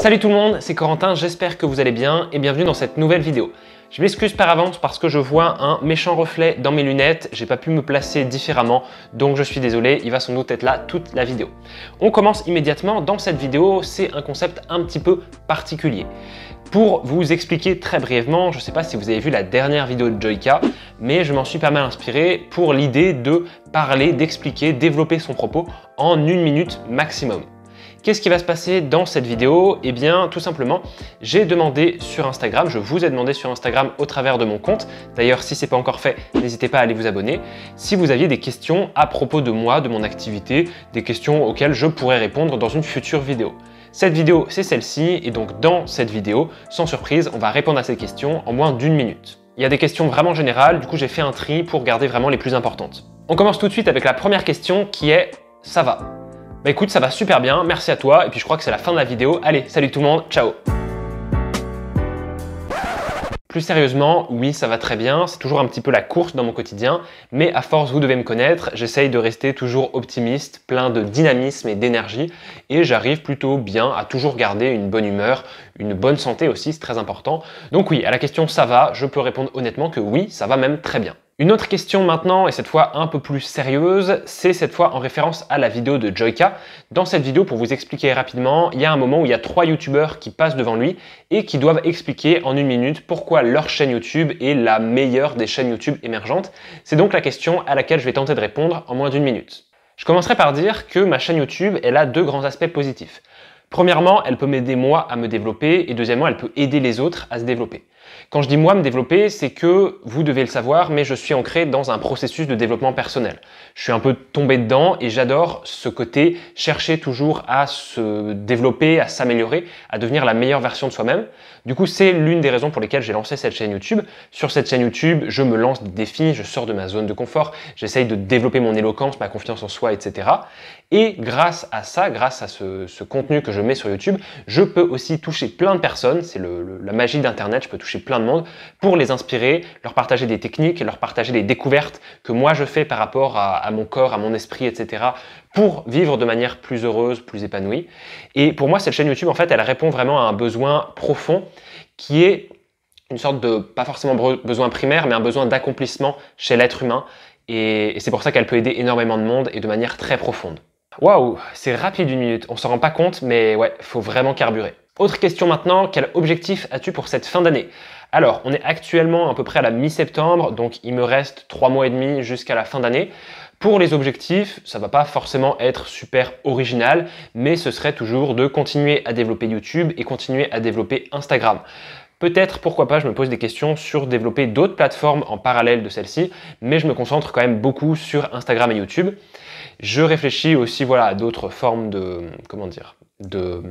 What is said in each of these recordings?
Salut tout le monde, c'est Corentin, j'espère que vous allez bien et bienvenue dans cette nouvelle vidéo. Je m'excuse par avance parce que je vois un méchant reflet dans mes lunettes, j'ai pas pu me placer différemment, donc je suis désolé, il va sans doute être là toute la vidéo. On commence immédiatement, dans cette vidéo, c'est un concept un petit peu particulier. Pour vous expliquer très brièvement, je ne sais pas si vous avez vu la dernière vidéo de Joyka, mais je m'en suis pas mal inspiré pour l'idée de parler, d'expliquer, développer son propos en une minute maximum. Qu'est-ce qui va se passer dans cette vidéo Eh bien, tout simplement, j'ai demandé sur Instagram, je vous ai demandé sur Instagram au travers de mon compte. D'ailleurs, si ce n'est pas encore fait, n'hésitez pas à aller vous abonner. Si vous aviez des questions à propos de moi, de mon activité, des questions auxquelles je pourrais répondre dans une future vidéo. Cette vidéo, c'est celle-ci, et donc dans cette vidéo, sans surprise, on va répondre à ces questions en moins d'une minute. Il y a des questions vraiment générales, du coup j'ai fait un tri pour garder vraiment les plus importantes. On commence tout de suite avec la première question qui est « ça va ?» Bah écoute, ça va super bien, merci à toi, et puis je crois que c'est la fin de la vidéo. Allez, salut tout le monde, ciao plus sérieusement, oui, ça va très bien, c'est toujours un petit peu la course dans mon quotidien, mais à force, vous devez me connaître, j'essaye de rester toujours optimiste, plein de dynamisme et d'énergie, et j'arrive plutôt bien à toujours garder une bonne humeur, une bonne santé aussi, c'est très important. Donc oui, à la question ça va, je peux répondre honnêtement que oui, ça va même très bien. Une autre question maintenant, et cette fois un peu plus sérieuse, c'est cette fois en référence à la vidéo de Joyka. Dans cette vidéo, pour vous expliquer rapidement, il y a un moment où il y a trois youtubeurs qui passent devant lui et qui doivent expliquer en une minute pourquoi leur chaîne YouTube est la meilleure des chaînes YouTube émergentes. C'est donc la question à laquelle je vais tenter de répondre en moins d'une minute. Je commencerai par dire que ma chaîne YouTube, elle a deux grands aspects positifs. Premièrement, elle peut m'aider moi à me développer et deuxièmement, elle peut aider les autres à se développer. Quand je dis moi me développer, c'est que vous devez le savoir, mais je suis ancré dans un processus de développement personnel. Je suis un peu tombé dedans et j'adore ce côté chercher toujours à se développer, à s'améliorer, à devenir la meilleure version de soi-même. Du coup, c'est l'une des raisons pour lesquelles j'ai lancé cette chaîne YouTube. Sur cette chaîne YouTube, je me lance des défis, je sors de ma zone de confort, j'essaye de développer mon éloquence, ma confiance en soi, etc. Et grâce à ça, grâce à ce, ce contenu que je mets sur YouTube, je peux aussi toucher plein de personnes. C'est la magie d'Internet, je peux toucher plein de monde pour les inspirer, leur partager des techniques, leur partager des découvertes que moi je fais par rapport à, mon corps, à mon esprit, etc. pour vivre de manière plus heureuse, plus épanouie. Et pour moi, cette chaîne YouTube, en fait, elle répond vraiment à un besoin profond qui est une sorte de, pas forcément besoin primaire, mais un besoin d'accomplissement chez l'être humain. Et, c'est pour ça qu'elle peut aider énormément de monde et de manière très profonde. Waouh, c'est rapide une minute, on s'en rend pas compte, mais ouais, faut vraiment carburer. Autre question maintenant, quel objectif as-tu pour cette fin d'année alors, on est actuellement à peu près à la mi-septembre, donc il me reste trois mois et demi jusqu'à la fin d'année. Pour les objectifs, ça va pas forcément être super original, mais ce serait toujours de continuer à développer YouTube et continuer à développer Instagram. Peut-être, pourquoi pas, je me pose des questions sur développer d'autres plateformes en parallèle de celle-ci, mais je me concentre quand même beaucoup sur Instagram et YouTube. Je réfléchis aussi, voilà, à d'autres formes de, comment dire, de,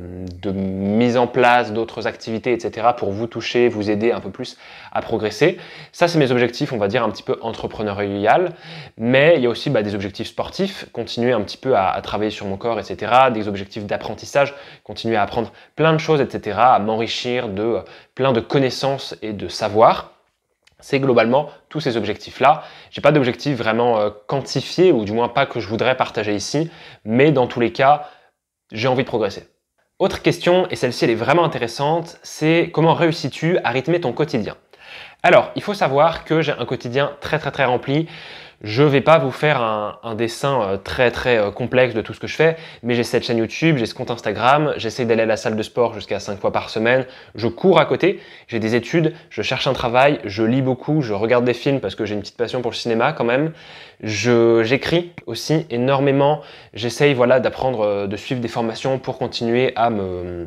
mise en place d'autres activités, etc., pour vous toucher, vous aider un peu plus à progresser. Ça, c'est mes objectifs, on va dire, un petit peu entrepreneurial. Mais il y a aussi bah, des objectifs sportifs, continuer un petit peu à, travailler sur mon corps, etc., des objectifs d'apprentissage, continuer à apprendre plein de choses, etc., à m'enrichir de euh, plein de connaissances et de savoirs. C'est globalement tous ces objectifs-là. J'ai pas d'objectifs vraiment euh, quantifiés, ou du moins pas que je voudrais partager ici, mais dans tous les cas, j'ai envie de progresser. Autre question, et celle-ci elle est vraiment intéressante, c'est comment réussis-tu à rythmer ton quotidien Alors, il faut savoir que j'ai un quotidien très très très rempli. Je vais pas vous faire un, dessin euh, très très euh, complexe de tout ce que je fais, mais j'ai cette chaîne YouTube, j'ai ce compte Instagram, j'essaie d'aller à la salle de sport jusqu'à 5 fois par semaine, je cours à côté, j'ai des études, je cherche un travail, je lis beaucoup, je regarde des films parce que j'ai une petite passion pour le cinéma quand même, j'écris aussi énormément, j'essaye voilà d'apprendre, euh, de suivre des formations pour continuer à me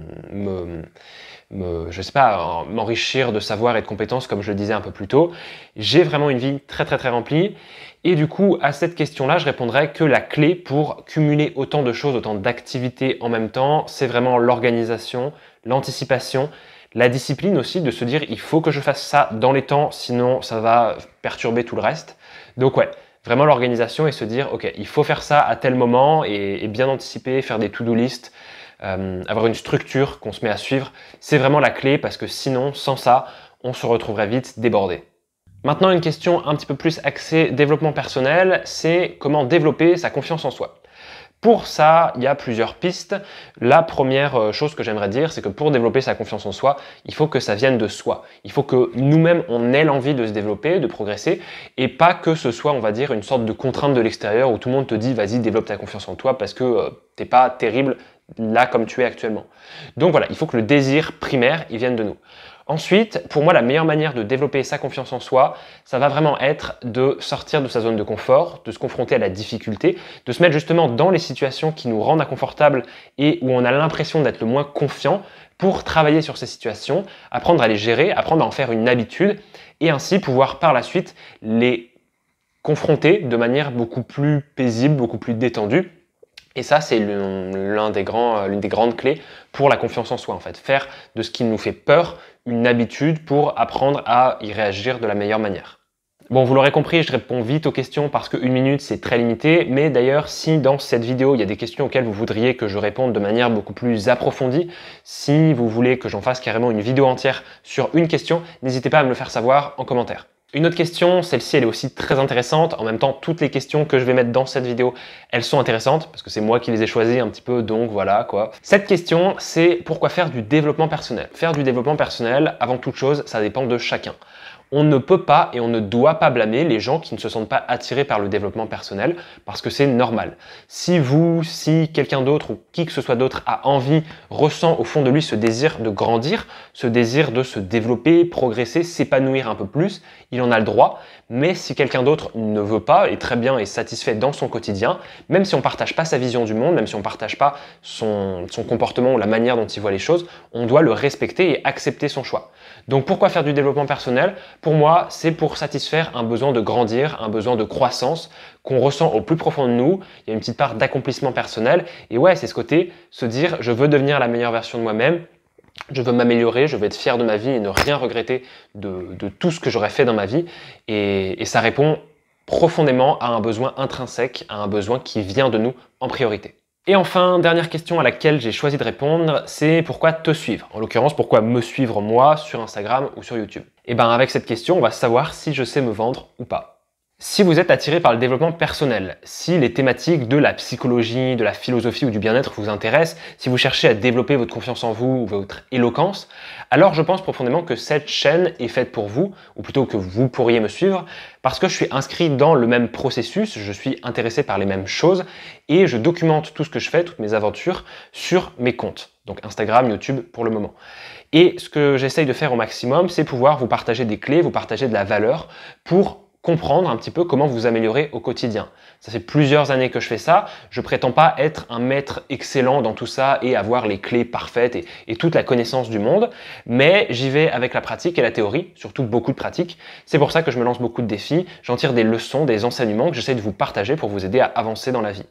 je sais pas, m'enrichir de savoir et de compétences, comme je le disais un peu plus tôt. J'ai vraiment une vie très très très remplie. Et du coup, à cette question-là, je répondrai que la clé pour cumuler autant de choses, autant d'activités en même temps, c'est vraiment l'organisation, l'anticipation, la discipline aussi de se dire il faut que je fasse ça dans les temps, sinon ça va perturber tout le reste. Donc ouais, vraiment l'organisation et se dire ok, il faut faire ça à tel moment et, bien anticiper, faire des to-do list, euh, avoir une structure qu'on se met à suivre, c'est vraiment la clé parce que sinon, sans ça, on se retrouverait vite débordé. Maintenant, une question un petit peu plus axée développement personnel, c'est comment développer sa confiance en soi. Pour ça, il y a plusieurs pistes. La première euh, chose que j'aimerais dire, c'est que pour développer sa confiance en soi, il faut que ça vienne de soi. Il faut que nous-mêmes, on ait l'envie de se développer, de progresser, et pas que ce soit, on va dire, une sorte de contrainte de l'extérieur où tout le monde te dit, vas-y, développe ta confiance en toi parce que euh, t'es pas terrible, là comme tu es actuellement. Donc voilà, il faut que le désir primaire, il vienne de nous. Ensuite, pour moi, la meilleure manière de développer sa confiance en soi, ça va vraiment être de sortir de sa zone de confort, de se confronter à la difficulté, de se mettre justement dans les situations qui nous rendent inconfortables et où on a l'impression d'être le moins confiant pour travailler sur ces situations, apprendre à les gérer, apprendre à en faire une habitude et ainsi pouvoir par la suite les confronter de manière beaucoup plus paisible, beaucoup plus détendue et ça, c'est l'une des, grands, euh, des grandes clés pour la confiance en soi, en fait. Faire de ce qui nous fait peur une habitude pour apprendre à y réagir de la meilleure manière. Bon, vous l'aurez compris, je réponds vite aux questions parce qu'une minute, c'est très limité. Mais d'ailleurs, si dans cette vidéo, il y a des questions auxquelles vous voudriez que je réponde de manière beaucoup plus approfondie, si vous voulez que j'en fasse carrément une vidéo entière sur une question, n'hésitez pas à me le faire savoir en commentaire. Une autre question, celle-ci elle est aussi très intéressante. En même temps, toutes les questions que je vais mettre dans cette vidéo, elles sont intéressantes parce que c'est moi qui les ai choisies un petit peu, donc voilà quoi. Cette question, c'est pourquoi faire du développement personnel Faire du développement personnel, avant toute chose, ça dépend de chacun on ne peut pas et on ne doit pas blâmer les gens qui ne se sentent pas attirés par le développement personnel parce que c'est normal. Si vous, si quelqu'un d'autre ou qui que ce soit d'autre a envie, ressent au fond de lui ce désir de grandir, ce désir de se développer, progresser, s'épanouir un peu plus, il en a le droit. Mais si quelqu'un d'autre ne veut pas, et très bien, est satisfait dans son quotidien, même si on ne partage pas sa vision du monde, même si on ne partage pas son, son comportement ou la manière dont il voit les choses, on doit le respecter et accepter son choix. Donc pourquoi faire du développement personnel pour moi, c'est pour satisfaire un besoin de grandir, un besoin de croissance qu'on ressent au plus profond de nous. Il y a une petite part d'accomplissement personnel. Et ouais, c'est ce côté, se dire, je veux devenir la meilleure version de moi-même, je veux m'améliorer, je veux être fier de ma vie et ne rien regretter de, tout ce que j'aurais fait dans ma vie. et ça répond profondément à un besoin intrinsèque, à un besoin qui vient de nous en priorité. Et enfin, dernière question à laquelle j'ai choisi de répondre, c'est pourquoi te suivre En l'occurrence, pourquoi me suivre moi sur Instagram ou sur YouTube Et eh bien avec cette question, on va savoir si je sais me vendre ou pas. Si vous êtes attiré par le développement personnel, si les thématiques de la psychologie, de la philosophie ou du bien-être vous intéressent, si vous cherchez à développer votre confiance en vous ou votre éloquence, alors je pense profondément que cette chaîne est faite pour vous, ou plutôt que vous pourriez me suivre, parce que je suis inscrit dans le même processus, je suis intéressé par les mêmes choses, et je documente tout ce que je fais, toutes mes aventures, sur mes comptes donc Instagram, YouTube pour le moment. Et ce que j'essaye de faire au maximum, c'est pouvoir vous partager des clés, vous partager de la valeur pour comprendre un petit peu comment vous améliorer au quotidien. Ça fait plusieurs années que je fais ça. Je prétends pas être un maître excellent dans tout ça et avoir les clés parfaites et, toute la connaissance du monde, mais j'y vais avec la pratique et la théorie, surtout beaucoup de pratique. C'est pour ça que je me lance beaucoup de défis. J'en tire des leçons, des enseignements que j'essaie de vous partager pour vous aider à avancer dans la vie.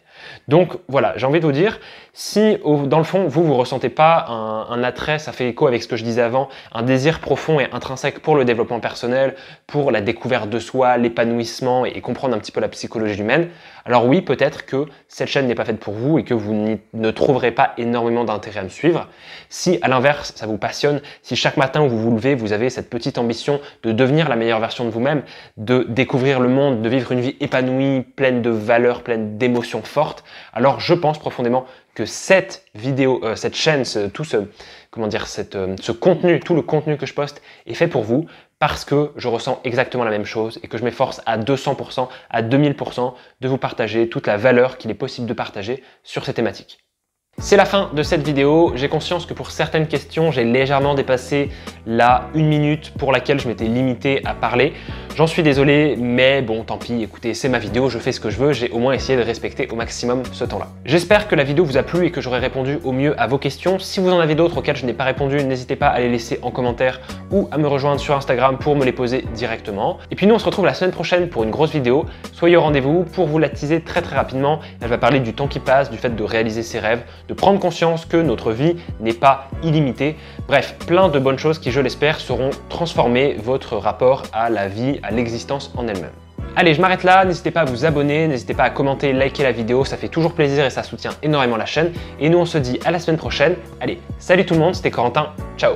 Donc voilà, j'ai envie de vous dire, si dans le fond vous vous ressentez pas un, un attrait, ça fait écho avec ce que je disais avant, un désir profond et intrinsèque pour le développement personnel, pour la découverte de soi, l'épanouissement et comprendre un petit peu la psychologie humaine, alors oui, peut-être que cette chaîne n'est pas faite pour vous et que vous ne trouverez pas énormément d'intérêt à me suivre. Si à l'inverse, ça vous passionne, si chaque matin où vous vous levez, vous avez cette petite ambition de devenir la meilleure version de vous-même, de découvrir le monde, de vivre une vie épanouie, pleine de valeurs, pleine d'émotions fortes, alors je pense profondément que cette vidéo, euh, cette chaîne, tout ce, comment dire, euh, ce contenu, tout le contenu que je poste est fait pour vous parce que je ressens exactement la même chose et que je m'efforce à 200%, à 2000% de vous partager toute la valeur qu'il est possible de partager sur ces thématiques. C'est la fin de cette vidéo. J'ai conscience que pour certaines questions, j'ai légèrement dépassé la une minute pour laquelle je m'étais limité à parler. J'en suis désolé, mais bon, tant pis, écoutez, c'est ma vidéo, je fais ce que je veux, j'ai au moins essayé de respecter au maximum ce temps-là. J'espère que la vidéo vous a plu et que j'aurai répondu au mieux à vos questions. Si vous en avez d'autres auxquelles je n'ai pas répondu, n'hésitez pas à les laisser en commentaire ou à me rejoindre sur Instagram pour me les poser directement. Et puis nous, on se retrouve la semaine prochaine pour une grosse vidéo. Soyez au rendez-vous pour vous la teaser très très rapidement. Elle va parler du temps qui passe, du fait de réaliser ses rêves, de prendre conscience que notre vie n'est pas illimitée. Bref, plein de bonnes choses qui, je l'espère, seront transformer votre rapport à la vie, à l'existence en elle-même. Allez, je m'arrête là, n'hésitez pas à vous abonner, n'hésitez pas à commenter, liker la vidéo, ça fait toujours plaisir et ça soutient énormément la chaîne. Et nous on se dit à la semaine prochaine. Allez, salut tout le monde, c'était Corentin, ciao